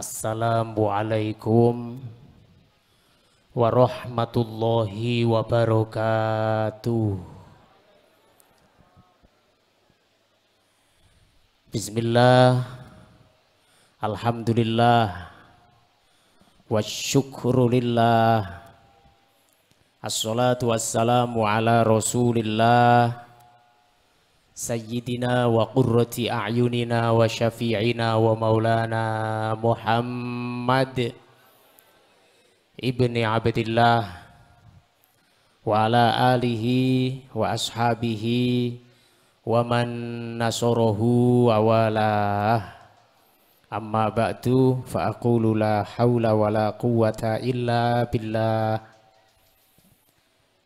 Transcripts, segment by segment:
Assalamualaikum warahmatullahi wabarakatuh. Bismillah Alhamdulillah Wasyukurulillah Assalatu wassalamu ala rasulillah سيدنا وقرة أعيننا وشفيعنا ومولانا محمد ابن عبد الله وعلى آله وأصحابه ومن نصره أوالاه أما بعد فأقول لا حول ولا قوة إلا بالله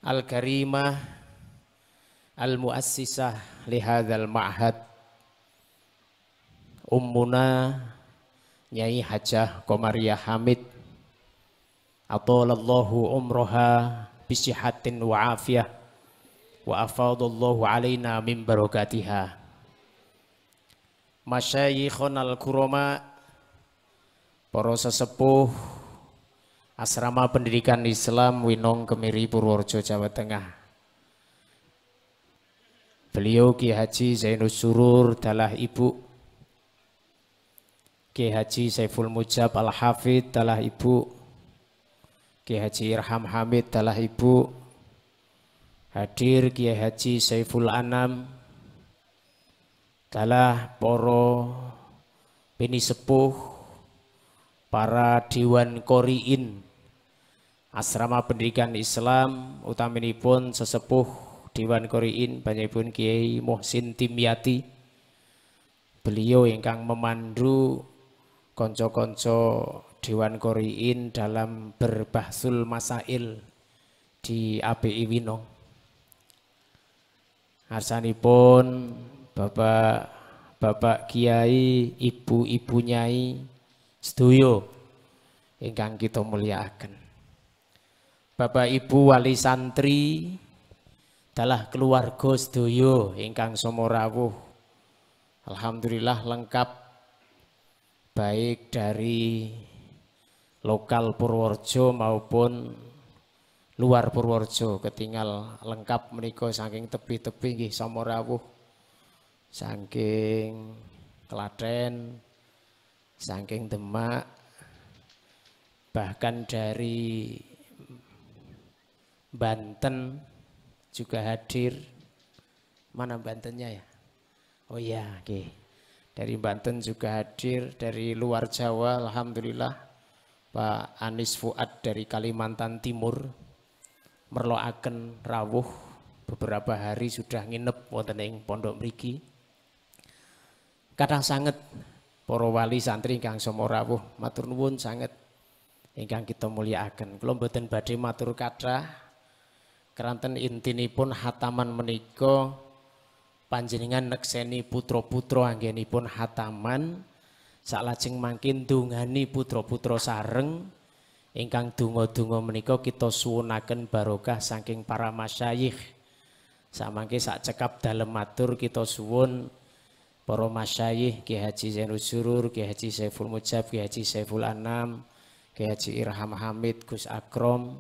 الكريمة al-muassisah lihadzal ma'had ummuna Nyai Hajah Komariah Hamid Atalallahu umroha bisihatin wa afiyah wa afadallahu alaina min barakatiha Masyayikhon al-kurama Poro sesepuh Asrama Pendidikan Islam Winong Kemiri Purworejo Jawa Tengah Beliau Ki Haji Zainul Surur telah ibu. Ki Haji Saiful Mujab Al-Hafid telah ibu. Ki Haji Irham Hamid telah ibu. Hadir Ki Haji Saiful Anam telah poro bini sepuh para Dewan Koriin Asrama Pendidikan Islam utamini pun sesepuh Dewan Koriin pun Kiai Muhsin Timyati beliau ingkang memandu konco-konco Dewan Koriin dalam berbahsul masail di ABI Winong. Arsanipun Bapak Bapak Kiai, Ibu-ibu Nyai sedoyo ingkang kita muliakan. Bapak Ibu wali santri adalah keluarga sedoyo ingkang somorawuh Alhamdulillah lengkap baik dari lokal Purworejo maupun luar Purworejo ketinggal lengkap menika saking tepi-tepi nggih saking Klaten saking Demak bahkan dari Banten juga hadir. Mana Bantennya ya? Oh iya, oke. Dari Banten juga hadir, dari luar Jawa alhamdulillah Pak Anis Fuad dari Kalimantan Timur merloaken rawuh beberapa hari sudah nginep wonten pondok mriki. kadang sangat para wali santri ingkang somo rawuh matur nuwun sanget ingkang kita mulyakaken. Kula mboten badhe matur kathah Keranten pun hataman menika panjenengan nekseni putro anggeni pun hataman salajeng makin dungani putro putro sareng ingkang tungo tungo meniko kita suwunaken barokah saking para masyayikh. Samangke sak cekap dalem matur kita suwun para masyayikh Kiai Haji Zainul Surur, Kiai Haji Saiful Mujab, Kiai Haji Saiful Anam, Kiai Haji Irham Hamid, Gus Akrom,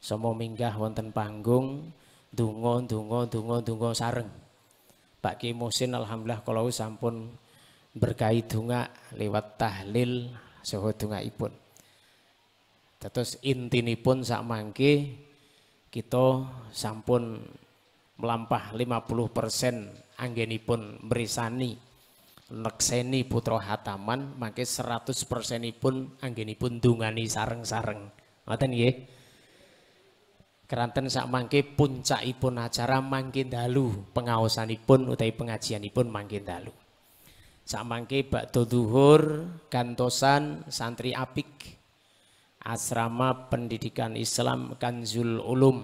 semua minggah wonten panggung dungo dungo dungo dungo sareng. Pak Ki Musin alhamdulillah kalau sampun berkait dunga lewat tahlil suhu ipun Terus nipun sak mangke kita sampun melampah 50% anggenipun merisani nekseni putra hataman mangke 100% pun anggenipun dungani sareng-sareng. Ngoten nggih keranten sak mangke ipun acara mangke dalu utai pengajian pengajianipun mangke dalu sak mangke bak duhur gantosan santri apik asrama pendidikan Islam Kanzul Ulum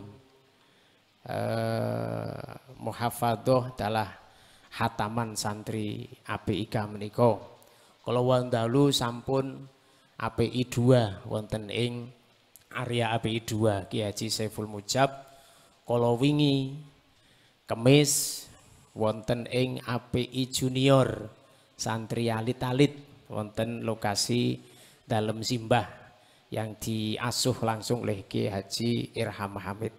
eh, muhafadoh adalah hataman santri APIK meniko kalau wandalu sampun API dua wonten ing area API 2 Kiai Haji Saiful Mujab Kolowingi, wingi kemis wonten ing API Junior santri alit-alit wonten lokasi dalam simbah yang diasuh langsung oleh Kiai Haji Irham Hamid.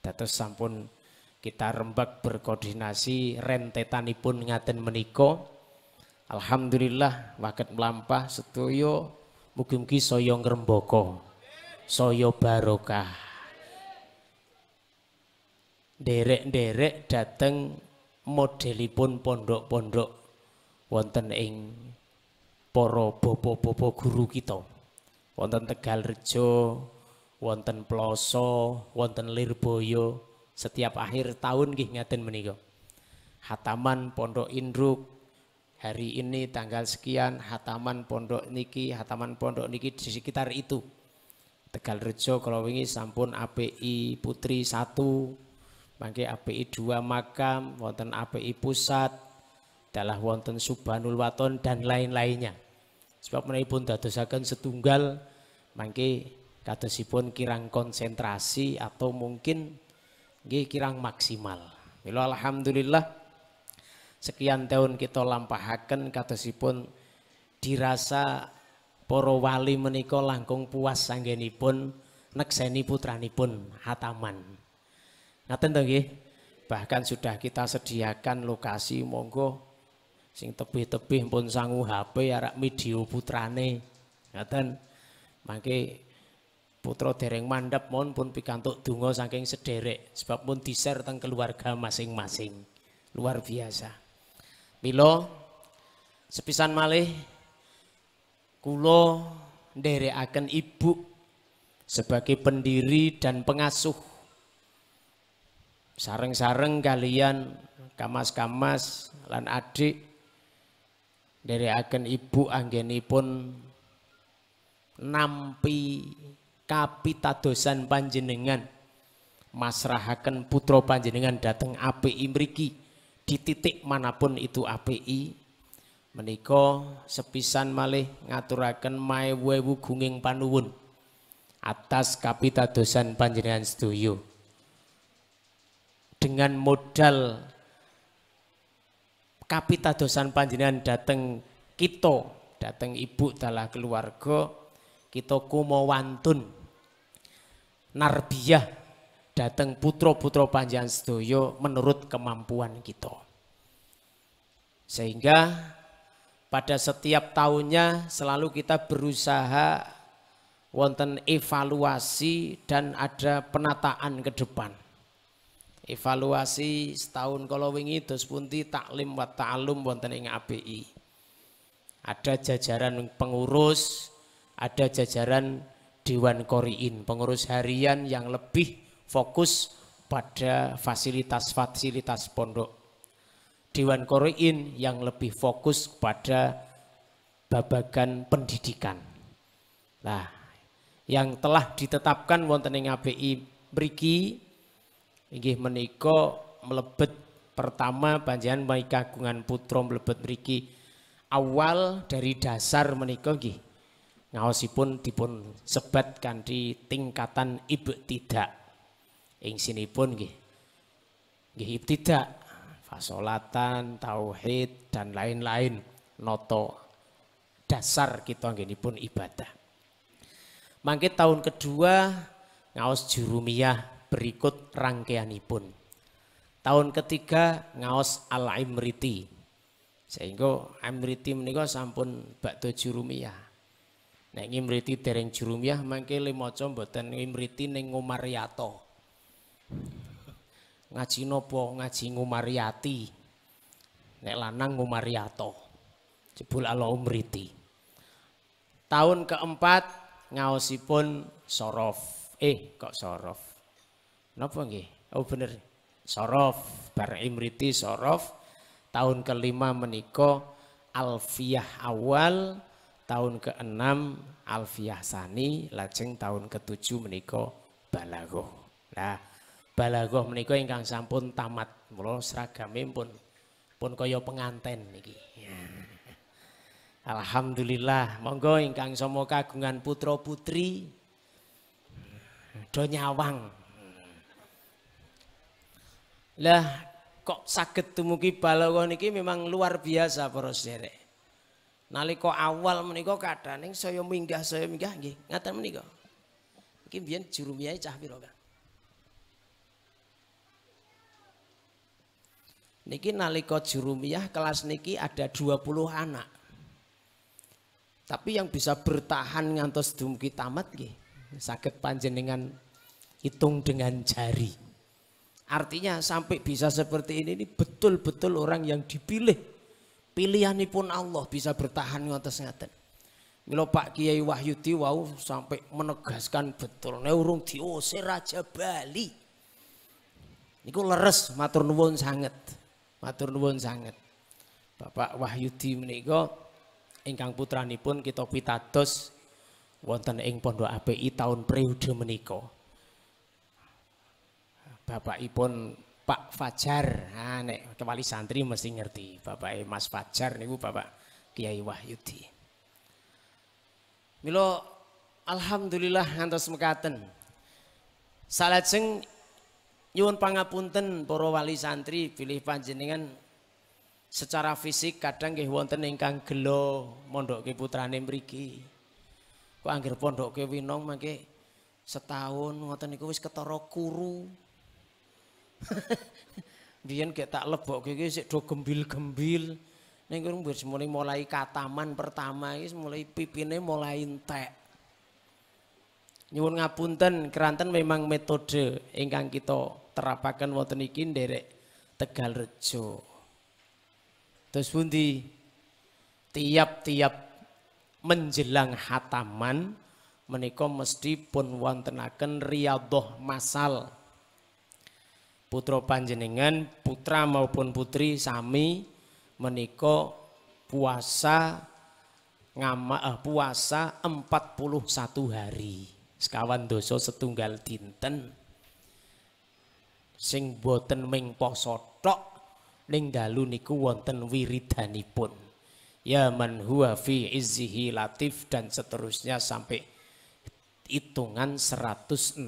Datus sampun kita rembak berkoordinasi rentetanipun ngaten meniko. Alhamdulillah waket melampah setuyo mugi-mugi soyong Soyo barokah. Derek-derek dateng modelipun pondok-pondok wonten ing poro bobo bobo guru kita. Wonten Tegal Rejo, wonten Ploso, wonten Lirboyo, setiap akhir tahun gih ngaten menika. Hataman Pondok Indruk hari ini tanggal sekian hataman pondok niki, hataman pondok niki di sekitar itu. Tegal Rejo kalau wingi sampun API Putri 1 mangke API 2 Makam wonten API Pusat dalah wonten Subhanul Waton dan lain-lainnya sebab menipun dadosaken setunggal mangke kadosipun kirang konsentrasi atau mungkin nggih kirang maksimal Milo alhamdulillah sekian tahun kita lampahaken kadosipun dirasa para wali menika langkung puas sanggenipun nekseni putranipun Hataman. Ngaten to nggih? Bahkan sudah kita sediakan lokasi monggo sing tebih-tebih pun sangu HP arak video putrane. Ngaten. Mangke putro dereng mandap mon pun pikantuk dungo saking sederek sebab pun diser teng keluarga masing-masing. Luar biasa. Milo sepisan malih Kulo nderekaken ibu sebagai pendiri dan pengasuh. Sareng-sareng kalian kamas-kamas lan adik akan ibu anggeni pun nampi kapitadosan panjenengan masrahaken putra panjenengan dateng API imriki di titik manapun itu API Menika sepisan malih ngaturaken mai wewu gunging panuwun atas kapitadosan panjenengan sedoyo. Dengan modal kapitadosan panjenengan dateng kita, dateng ibu dalah keluarga, kita wantun narbiyah dateng putro putro panjenengan sedoyo menurut kemampuan kita. Sehingga pada setiap tahunnya selalu kita berusaha wonten evaluasi dan ada penataan ke depan. Evaluasi setahun kalau wingi dos punti taklim wa ta'alum wonten ing ABI. Ada jajaran pengurus, ada jajaran Dewan Koriin, pengurus harian yang lebih fokus pada fasilitas-fasilitas pondok Dewan Koroin yang lebih fokus kepada babagan pendidikan. Nah, yang telah ditetapkan wonten ing ABI mriki inggih menika melebet pertama panjenengan baik kagungan putra melebet mriki awal dari dasar menika nggih ngaosipun dipun sebat kanthi tingkatan ibu tidak ing sinipun nggih nggih tidak fasolatan, tauhid dan lain-lain noto dasar kita gini pun ibadah. Mangkit tahun kedua ngaos jurumiyah berikut rangkaian pun. Tahun ketiga ngaos al imriti sehingga imriti menikah sampun batu jurumiyah. Neng imriti tereng jurumiyah mangke limo maca mboten neng ning Yato. Ngaji nopo? Ngaji ngumariati. Nek lanang ngumariato. Jebul ala umriti. Tahun keempat ngaosipun sorof. Eh kok sorof? Napa nggih? Oh bener. Sorof. Bar imriti sorof. Tahun kelima meniko alfiyah awal. Tahun keenam alfiyah sani. Lajeng tahun ketujuh meniko balago. Nah menikah yang ingkang sampun tamat mula seragame pun pun koyo penganten niki Alhamdulillah monggo ingkang semua kagungan putro putri do nyawang lah kok sakit temuki balagoh niki memang luar biasa para sederek nalika awal kadang neng saya minggah saya minggah nggih ngata menikah mungkin biar juru miyai cah Niki nalika jurumiyah kelas niki ada 20 anak. Tapi yang bisa bertahan ngantos dumki tamat nggih saged panjenengan hitung dengan jari. Artinya sampai bisa seperti ini ini betul-betul orang yang dipilih. Pilihanipun Allah bisa bertahan ngantos ngaten. Milo Pak Kiai Wahyudi wau sampai menegaskan betul neurung diusir Raja Bali. Niku leres matur nuwun sangat. Matur nuwun sangat, Bapak Wahyudi menika ingkang putranipun kita pitados wonten ing Pondok API tahun periode menika. Bapakipun Pak Fajar. Ha nek kewali santri mesti ngerti. Bapak Mas Fajar niku Bapak Kiai Wahyudi. Milo alhamdulillah ngantos mekaten. Salajeng Nyuwun pangapunten para wali santri pilih panjenengan secara fisik kadang nggih wonten ingkang gelo mondoke putrane mriki. Kok anggere pondoke Winong mangke setahun ngoten niku wis ketara kuru. Biyen gek tak lebokke iki sik do gembil-gembil. Ning kurang wis mulai mulai kataman pertama iki mulai pipine mulai entek. Nyuwun ngapunten keranten memang metode ingkang kita terapakan wonten iki nderek Tegal Rejo. Terus bundi tiap-tiap menjelang hataman menika mesti pun wontenaken riyadhah masal. Putra panjenengan, putra maupun putri sami menika puasa ngama, eh, puasa 41 hari sekawan dosa setunggal dinten sing boten ming poso tok ning dalu niku wonten wiridanipun ya man huwa fi izzihi latif dan seterusnya sampai hitungan 163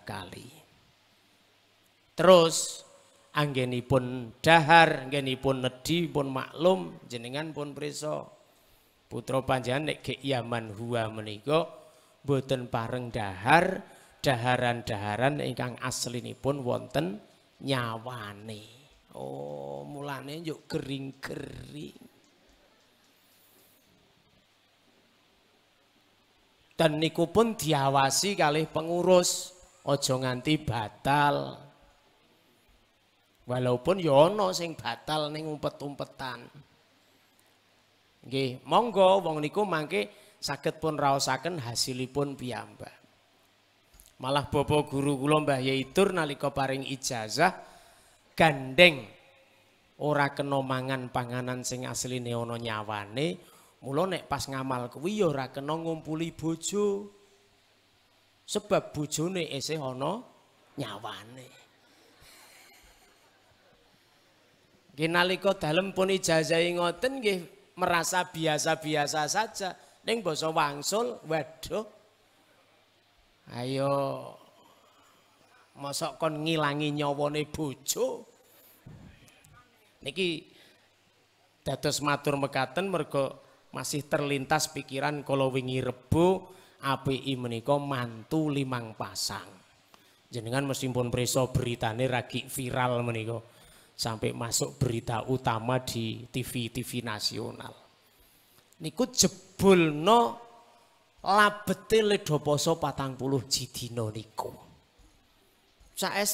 kali terus anggenipun dahar, anggenipun nedi pun maklum jenengan pun preso. Putra panjenengan nek yaman huwa menika boten pareng dahar daharan-daharan ingkang pun wonten nyawane. Oh, mulane yuk kering-kering. Dan niku pun diawasi kali pengurus, ojo nganti batal. Walaupun Yono ya sing batal ning umpet-umpetan. Gih monggo wong niku mangke Sakit pun raosaken hasilipun piyambak. Malah bobo guru kula Mbah Yaitur nalika paring ijazah gandeng ora kena mangan panganan sing asline ana nyawane, mula nek pas ngamal kuwi ya ora kena ngumpuli bojo. Sebab bojone isih ana nyawane. Nggih nalika dalem pun ijazahi ngoten nggih merasa biasa-biasa saja. Neng basa wangsul waduh ayo mosok kon ngilangi nyawane bojo niki dados matur mekaten mergo masih terlintas pikiran kalau wingi rebu API menika mantu limang pasang jenengan mesti pun preso beritane ragi viral meniko sampai masuk berita utama di TV-TV nasional niku jebulno labete ledo poso patang puluh jidino niku. saya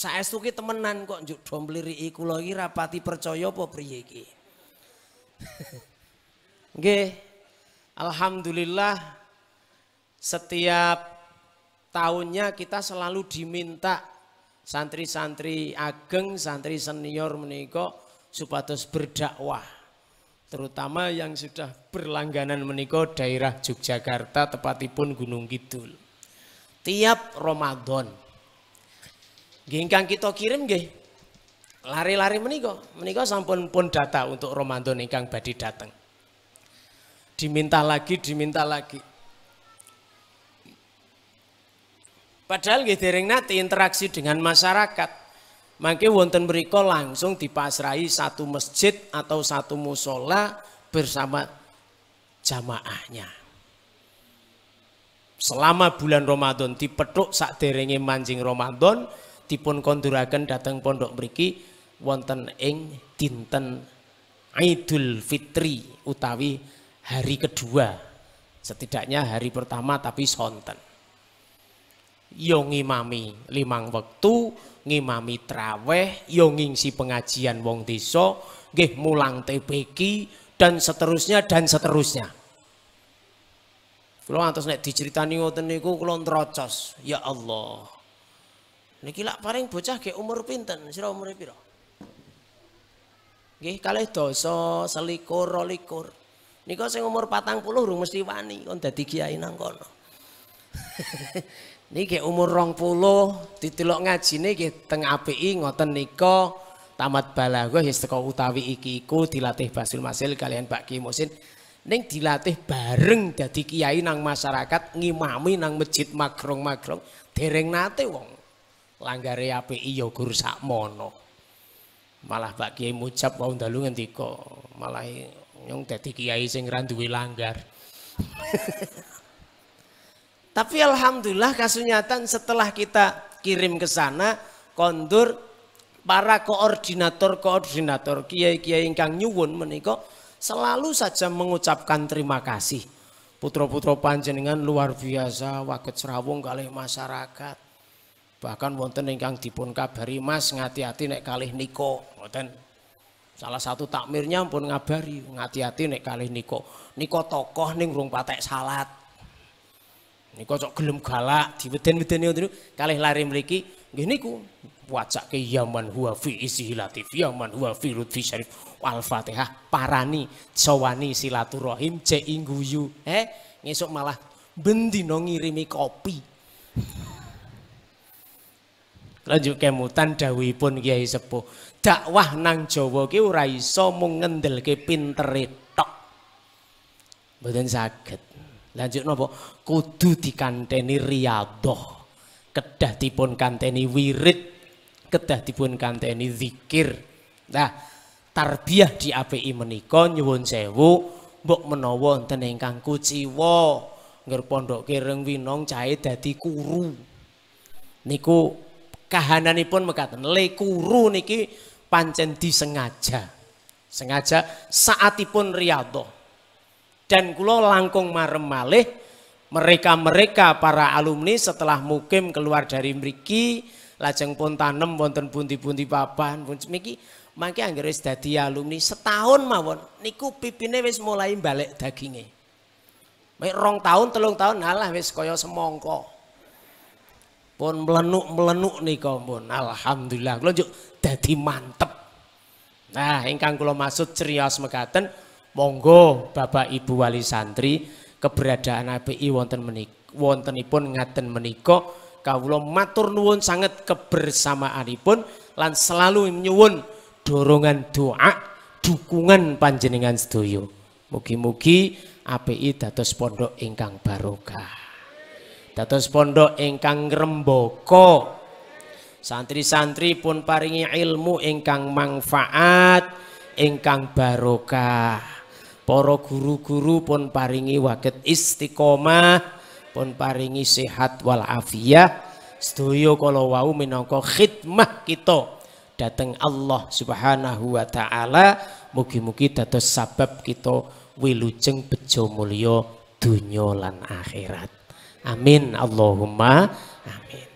saestu ki temenan kok juk dobeliri mliriki kula rapati percaya po priye iki. Alhamdulillah setiap tahunnya kita selalu diminta santri-santri ageng, santri senior menikah supados berdakwah terutama yang sudah berlangganan menikah daerah Yogyakarta tepatipun Gunung Kidul tiap Ramadan gengkang kita kirim gih lari-lari menikah menikah sampun pun data untuk Ramadan ingkang badi datang diminta lagi diminta lagi padahal gih dereng nanti interaksi dengan masyarakat maka wonten mereka langsung dipasrai satu masjid atau satu musola bersama jamaahnya. Selama bulan Ramadan dipetuk saat derengi manjing Ramadan dipun konduraken datang pondok beriki wonten ing dinten Idul Fitri utawi hari kedua. Setidaknya hari pertama tapi sonten. Yongi mami limang waktu ngimami traweh, yo ya ngingsi pengajian wong desa, nggih mulang TPK dan seterusnya dan seterusnya. Kalau antos nek diceritani ngoten niku kulo ntrocos. Ya Allah. Niki lak paring bocah ge umur pinten? Sira umure pira? Nggih, kalih dosa, selikur, rolikur. Niko sing umur patang puluh urung mesti wani kon dadi kiai nang kono. niki umur rong puluh ditilok ngaji niki teng API ngoten niko tamat balaghah ya teko utawi iki iku dilatih Basul Masil kalian Pak Kimosin, neng dilatih bareng dadi kiai nang masyarakat ngimami nang masjid magrong-magrong dereng nate wong langgare API iyo ya guru mono malah Pak Kiai mucap wau dalu ngendika malah nyong dadi kiai sing ra langgar Tapi alhamdulillah kasunyatan setelah kita kirim ke sana kondur para koordinator-koordinator kiai-kiai ingkang nyuwun meniko selalu saja mengucapkan terima kasih. putro-putro panjenengan luar biasa waket serawung kali masyarakat. Bahkan wonten ingkang dipun kabari Mas ngati hati nek kalih niko, wonten Salah satu takmirnya pun ngabari ngati hati nek kalih niko. Niko tokoh ning rung patek salat kok cocok gelem galak diweden-wedeni itu kalih lari gini ku, niku ke yaman huwa fi isihi latif yaman huwa fi lutfi syarif al-fatihah parani sowani silaturahim cek eh ngesok malah bendi ngirimi kopi lanjut kemutan Dawi pun Kiai Sepuh. Dakwah nang Jawa ki ora iso mung ngendelke pintere tok. Mboten saged. Lanjut nopo kudu dikanteni riyadhah. Kedah dipun kanteni wirid, kedah dipun kanteni zikir. Nah, tarbiyah di API menika nyuwun sewu mbok menawa wonten ingkang kuciwa ngger pondok kireng winong cahe dadi kuru. Niku kahananipun mekaten le kuru niki pancen disengaja. Sengaja saatipun riyadhah dan kulo langkung marem malih mereka-mereka para alumni setelah mukim keluar dari mriki lajeng pun tanem wonten pundi-pundi papan pun semiki mangke anggere wis dadi alumni setahun mawon niku pipine wis mulai balik daginge Mek rong tahun telung tahun alah wis kaya semongko pun melenuk-melenuk nika pun alhamdulillah kula njuk dadi mantep nah ingkang kula maksud ceriyos mekaten Monggo Bapak Ibu wali santri keberadaan API wonten menika wontenipun ngaten menika kawula matur nuwun sanget kebersamaanipun lan selalu nyuwun dorongan doa dukungan panjenengan setuju. Mugi-mugi API dados pondok ingkang barokah. Dados pondok ingkang ngrembaka. Santri-santri pun paringi ilmu ingkang manfaat, ingkang barokah para guru-guru pun paringi waket istiqomah pun paringi sehat wal afiyah sedaya kala wau minangka khidmah kita dateng Allah Subhanahu wa taala mugi-mugi dados sabab kita wilujeng bejo mulya donya lan akhirat amin Allahumma amin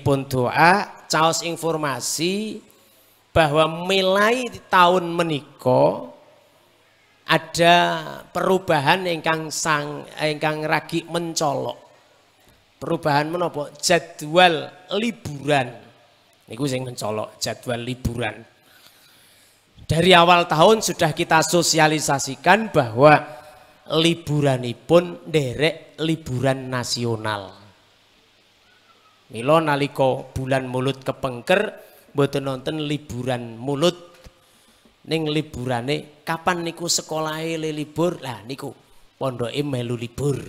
pun doa, caos informasi bahwa mulai tahun Meniko ada perubahan yang ingkang sang ingkang ragi mencolok. Perubahan menopo Jadwal liburan. Niku sing mencolok jadwal liburan. Dari awal tahun sudah kita sosialisasikan bahwa liburan pun derek liburan nasional. Milo naliko bulan mulut kepengker mboten nonton liburan mulut ning liburane kapan niku sekolahe le libur lah niku pondoke melu libur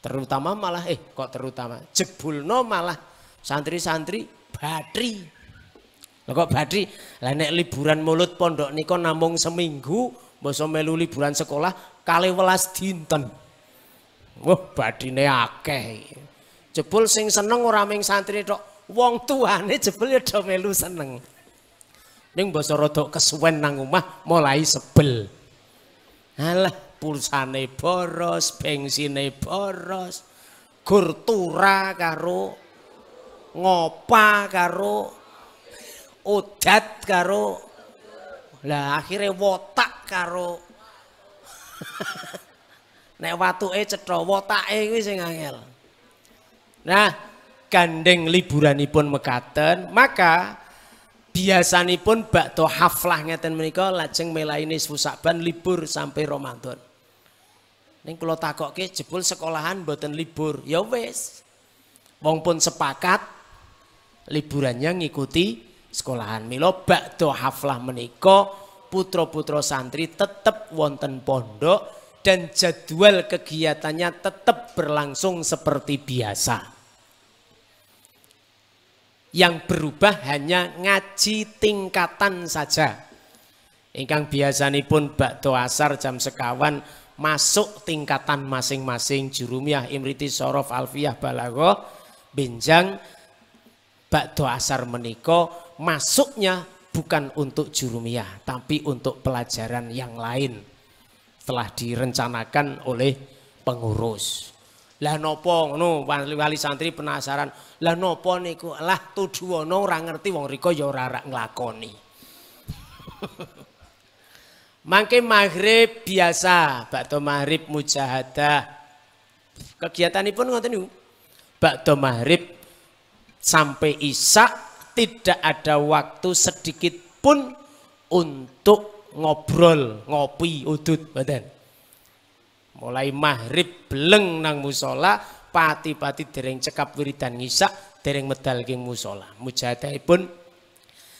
terutama malah eh kok terutama jebulno malah santri-santri batri lo kok batri lah nek liburan mulut pondok niku namung seminggu boso melu liburan sekolah kali welas dinten wah badine akeh jebul sing seneng ora ming santri tok wong tuane jebel ya do melu seneng. Ning basa rada kesuwen nang omah mulai sebel. Alah pulsane boros, bensine boros, gurtura karo ngopa karo udat karo lah akhirnya wotak karo nek watuke cetha e kuwi sing angel nah gandeng liburanipun mekaten maka biasanipun bakto haflah ngeten menika lajeng melaini Saban libur sampai Ramadan. kalau takok ke jebul sekolahan buatan libur. Ya wes, Wong pun sepakat liburannya ngikuti sekolahan. milo bakto haflah menika putra-putra santri tetap wonten pondok dan jadwal kegiatannya tetap berlangsung seperti biasa yang berubah hanya ngaji tingkatan saja. Ingkang pun bak asar jam sekawan masuk tingkatan masing-masing jurumiyah imriti sorof alfiyah balago binjang bak asar meniko masuknya bukan untuk jurumiyah tapi untuk pelajaran yang lain telah direncanakan oleh pengurus. Lah napa ngono wali santri penasaran. Lah napa niku? Lah tuduwana ora ngerti wong riko ya ora rak nglakoni. Mangke maghrib biasa, bakto maghrib mujahadah. Kegiatanipun ngoten niku. Bakdo maghrib sampai isak tidak ada waktu sedikit pun untuk ngobrol, ngopi, udut, badan mulai maghrib beleng nang musola pati-pati dereng cekap wiridan ngisak dereng medal geng musola pun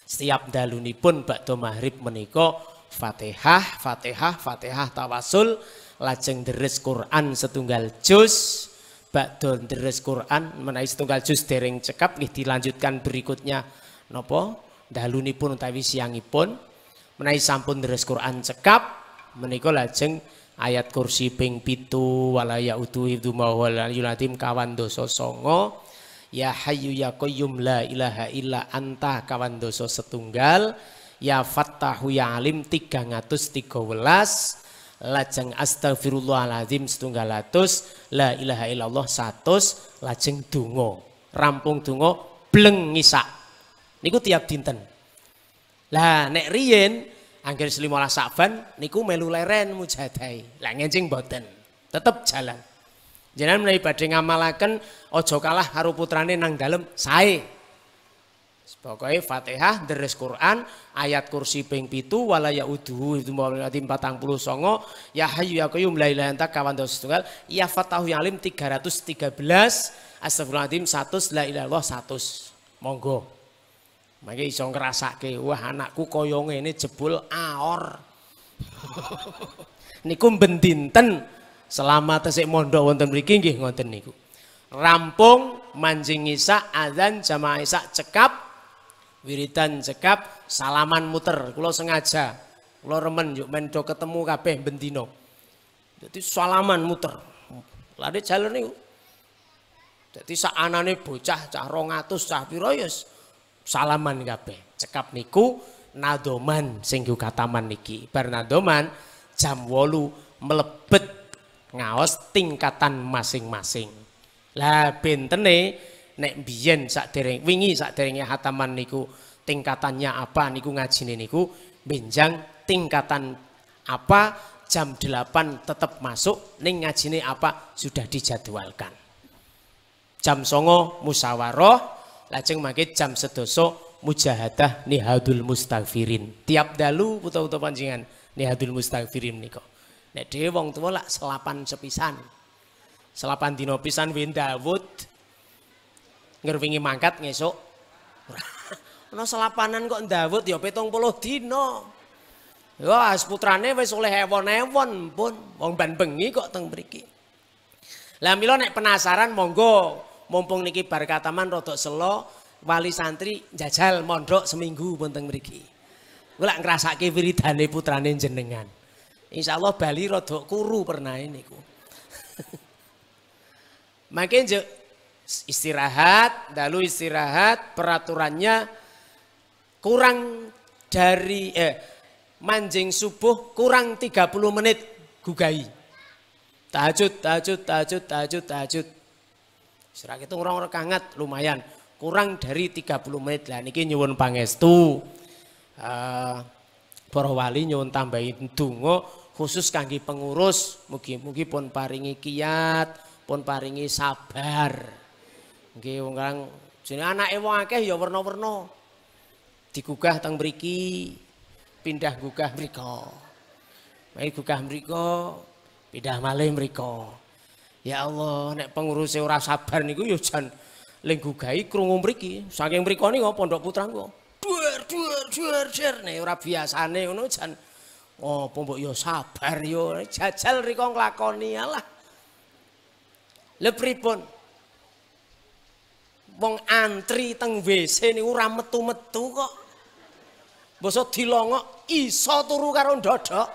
setiap daluni pun bakdo maghrib meniko fatihah fatihah fatihah tawasul lajeng deres Quran setunggal juz bakdo deres Quran menaik setunggal juz dereng cekap nih dilanjutkan berikutnya nopo daluni pun utawi siangipun menaik sampun deres Quran cekap meniko lajeng ayat kursi ping pitu walaya utu hidu mawala yulatim kawan doso songo ya hayu ya koyum la ilaha illa anta kawan doso setunggal ya fattahu ya alim tiga tiga welas lajeng astagfirullahaladzim setunggal atus la ilaha illallah satus lajeng dungo rampung dungo bleng ngisak niku tiap dinten lah nek rien Angger 15 Sa'ban niku melu leren mujadai. Lah ngencing boten. Tetep jalan. Jangan menawi badhe ngamalaken aja kalah karo putrane nang dalem sae. Pokoknya Fatihah, deres Quran, ayat kursi ping pitu, wala ya udhu, itu mawati batang puluh songo, ya hayu ya kuyum, la ilaha kawan dos tunggal, ya fatahu yang alim 313, astagfirullahaladzim satu, la ilallah satu, Monggo. Mangke iso ngrasake, wah anakku kaya ini jebul aor. niku bendinten selama tesik mondok wonten mriki nggih ngoten niku. Rampung manjing isa azan jamaah isa cekap wiridan cekap salaman muter kula sengaja kula remen yuk men ketemu kabeh bendino. Jadi salaman muter. Lare jalan niku. Jadi sak anane bocah cah 200 cah pira ya salaman kabeh. Cekap niku nadoman sing kataman niki. per nadoman jam wolu melebet ngaos tingkatan masing-masing. Lah bentene nek biyen sakdereng wingi sakderenge hataman niku tingkatannya apa niku ngaji niku benjang tingkatan apa jam 8 tetap masuk ning ngajine apa sudah dijadwalkan. Jam songo musyawarah lajeng mangke jam sedosok mujahadah nihadul mustafirin tiap dalu putra-putra panjenengan nihadul mustafirin niko nek dhewe wong tua lak selapan sepisan selapan dino pisan win Dawud ngerwingi mangkat ngesuk ana selapanan kok Dawud ya 70 dino Wah, putrane wis oleh hewan pun wong ban bengi kok teng mriki. Lah mila nek penasaran monggo mumpung niki bar kataman rodok selo wali santri jajal mondok seminggu bonteng mriki. Kula ngrasake wiridane putrane jenengan. Insya Allah Bali rodok kuru pernah ini ku. Makin je istirahat, dalu istirahat, peraturannya kurang dari eh, manjing subuh kurang 30 menit gugai. Tahajud, tahajud, tahajud, tahajud, tahajud. Serak itu orang-orang kangen lumayan. Kurang dari 30 menit lah. Niki nyuwun pangestu. Uh, eh, para wali nyuwun tambahin dungo khusus kangge pengurus mugi-mugi pun paringi kiat, pun paringi sabar. Nggih orang kang anak anak wong akeh ya warno werna Digugah tang beriki pindah gugah mriko. main gugah mriko, pindah malih mriko. Ya Allah, nek pengurus ora sabar niku ya jan linggu gawe krungu mriki. Saking mriko niku Pondok Putra niku. Duer Duar, duar, duer ne ora biasane ngono jan. Oh, mbok yo ya sabar yo, ya? jajal riko nglakoni Allah. Lha pripun? Wong antri teng WC niku ora metu-metu kok. Basa dilongok iso turu karo ndodok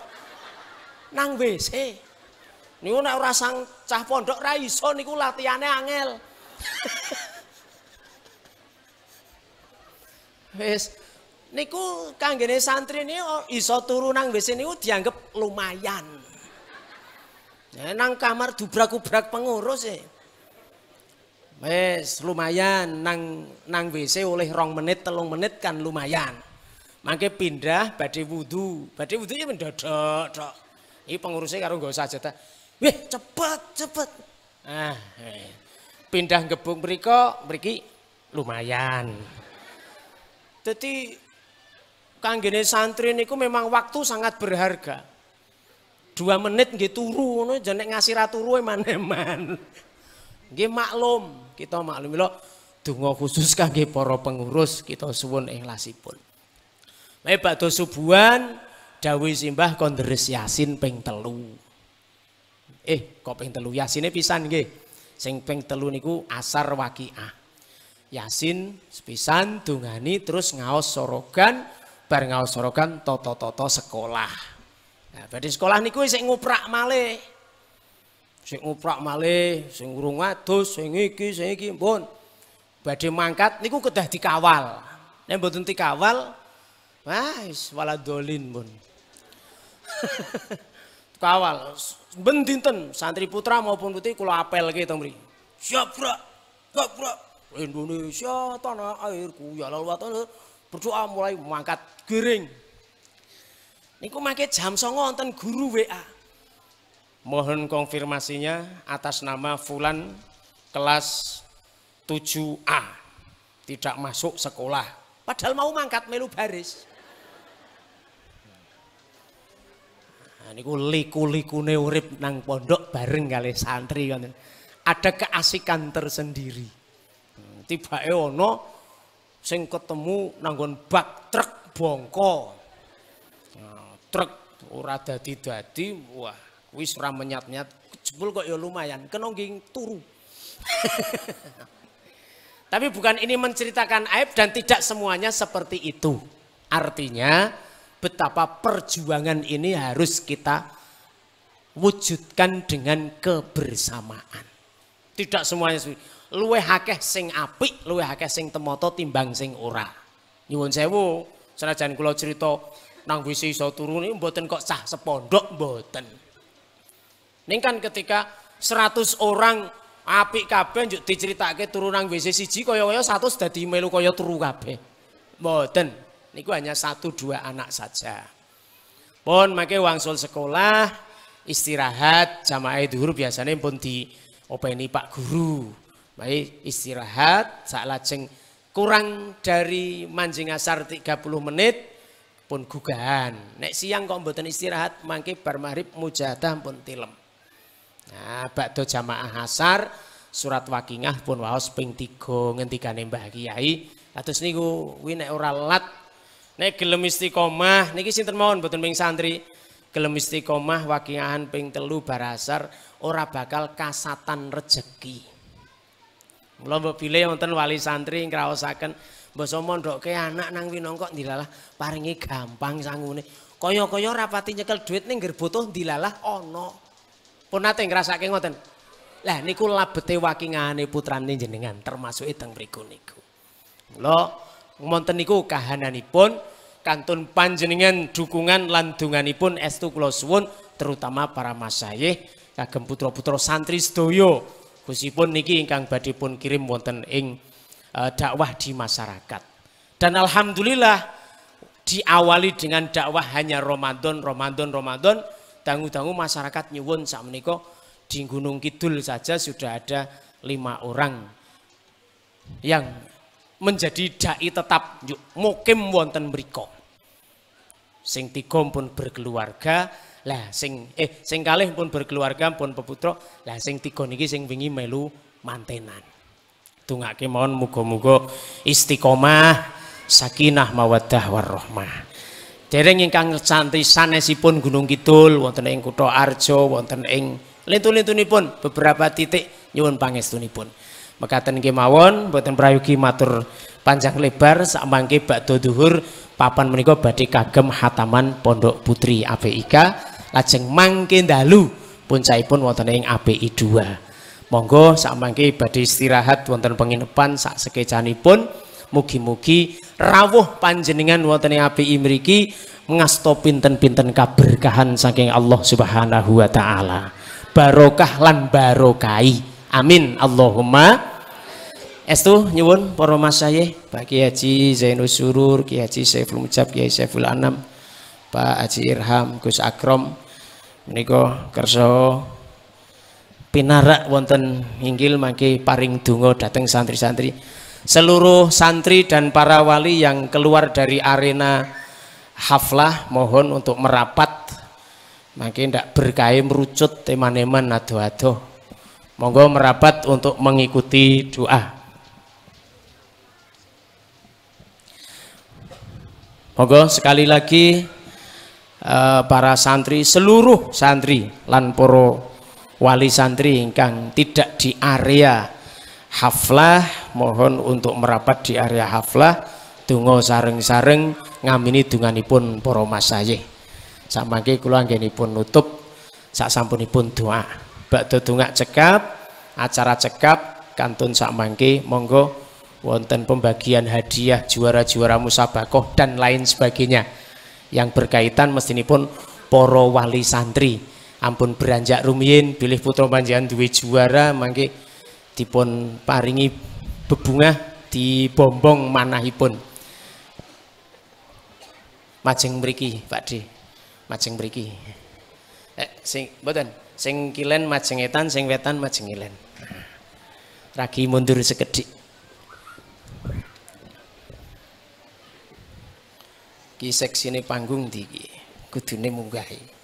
nang WC. Niku nek ora sang cah pondok ra iso niku latihane angel. Wis niku kanggene santri niku oh, iso turu nang WC niku dianggap lumayan. Ya, nang kamar dubrak-ubrak pengurus e. Wis lumayan nang nang WC oleh rong menit telung menit kan lumayan. Mangke pindah badhe wudu. Badhe wudhu ya mendadak, Iya Iki pengurusnya karo nggo sajadah wih cepet cepet. Ah, eh. pindah gebung mereka, mereka lumayan. Jadi kanggene santri niku memang waktu sangat berharga. Dua menit nggih turu ngono jenek ngasih ra turu maneman. Nggih maklum, kita maklum lho donga khusus kangge poro pengurus kita suwun ikhlasipun. Nek badhe subuhan dawuh simbah konderes Yasin ping telu. Eh, kok ping telu Yasine pisan nggih. Sing ping telu niku asar waqiah. Yasin sepisan dungani terus ngaos sorogan bar ngaos sorogan toto-toto sekolah. Nah, berarti sekolah niku sing nguprak malih. Sing nguprak malih, sing urung adus, sing iki, sing iki, pun. Badhe mangkat niku kedah dikawal. Nek mboten dikawal, wah wis waladolin bun. kawal bentinten santri putra maupun putih kulo apel gitu mri siap bro siap bro Indonesia tanah airku ya lalu berdoa mulai mangkat giring niku make jam songo wonten guru WA mohon konfirmasinya atas nama Fulan kelas 7A tidak masuk sekolah padahal mau mangkat melu baris Nah niku liku-likune nang pondok bareng kali santri kan. Ada keasikan tersendiri. Hmm, Tiba Eono sing ketemu nanggon bak truk bongko. Nah, truk ora dadi-dadi wah wis ora menyat-nyat jebul kok ya lumayan kenongging turu. Tapi bukan ini menceritakan aib dan tidak semuanya seperti itu. Artinya betapa perjuangan ini harus kita wujudkan dengan kebersamaan. Tidak semuanya luwe hakeh sing api, luwe hakeh sing temoto timbang sing ora. Nyuwun sewu, senajan kula cerita nang wis iso turune mboten kok cah sepondok mboten. Ning kan ketika 100 orang apik kabeh njuk diceritake turun nang WC siji kaya-kaya 100 dadi melu kaya turu kabeh. Mboten. Niku hanya satu dua anak saja. Pun make wangsul sekolah, istirahat, jamaah huruf biasanya pun di openi Pak Guru. Baik istirahat, saat lajeng kurang dari mancing asar 30 menit pun gugahan. Nek siang kok mboten istirahat, mangke bar maghrib mujahadah pun tilem. Nah, bakdo jamaah asar surat wakingah pun waos ping 3 ngentikane Mbah Kiai. Atus niku kuwi nek ora lat Nek gelem istiqomah niki sinten mohon mboten ping santri. Gelem istiqomah wakiahan ping telu barasar ora bakal kasatan rejeki. Mula mbok bilih wonten wali santri ngraosaken basa mondoke anak nang winongko dilalah paringi gampang sangune. Kaya-kaya rapati nyekel duit ning ngger butuh dilalah ana. Pun nate ngrasake ngoten. Lah niku labete wakingane putrane jenengan termasuk teng mriku niku. Mula Wonten niku kahananipun kantun panjenengan dukungan landunganipun estu kula suwun terutama para masayih kagem putra-putra santri sedaya. Gusipun niki ingkang badhe pun kirim wonten ing uh, dakwah di masyarakat. Dan alhamdulillah diawali dengan dakwah hanya Ramadan, Ramadan, Ramadan. tangguh tangguh masyarakat nyuwun saat menika di Gunung Kidul saja sudah ada lima orang yang menjadi dai tetap yuk mukim wonten mriko. Sing tiga pun berkeluarga, lah sing eh sing kalih pun berkeluarga pun peputra, lah sing tiga niki sing wingi melu mantenan. Dungake mohon muga-muga istiqomah, sakinah mawaddah warahmah. Dereng ingkang santri sanesipun Gunung Kidul wonten ing kutha Arjo wonten ing lintu-lintunipun beberapa titik nyuwun pangestunipun mekaten kemawon boten prayuki matur panjang lebar samangke bakdo duhur papan menika badhe kagem hataman Pondok Putri APIK lajeng mangke dalu puncaipun wonten ing API 2 monggo samangke badhe istirahat wonten penginepan sak sekecanipun mugi-mugi rawuh panjenengan wonten ing API mriki ngasto pinten-pinten kaberkahan saking Allah Subhanahu wa taala barokah lan barokai amin Allahumma Estu nyuwun para masyayih Pak Kiai Haji Zainul Surur, Kiai Haji Saiful Mujab, Kiai Saiful Anam, Pak Haji Irham, Gus Akrom menika kersa pinarak wonten inggil mangke paring donga dateng santri-santri. Seluruh santri dan para wali yang keluar dari arena haflah mohon untuk merapat mangke ndak berkahe merucut teman-teman ado-ado. Monggo merapat untuk mengikuti doa. Monggo sekali lagi eh, para santri seluruh santri lan poro wali santri ingkang tidak di area haflah mohon untuk merapat di area haflah tunggu sareng-sareng ngamini dunganipun para masaye samangke kula anggenipun nutup sak sampunipun doa badhe dongak cekap acara cekap kantun sak mangke monggo wonten pembagian hadiah juara-juara musabakoh dan lain sebagainya yang berkaitan pun poro wali santri ampun beranjak rumiin pilih putra panjian duwe juara mangke dipun paringi bebungah dibombong manahipun majeng beriki Pak D majeng beriki eh sing boten sing kilen majeng etan sing wetan majeng ilen ragi mundur sekedik ki seksine panggung di iki kudune munggahi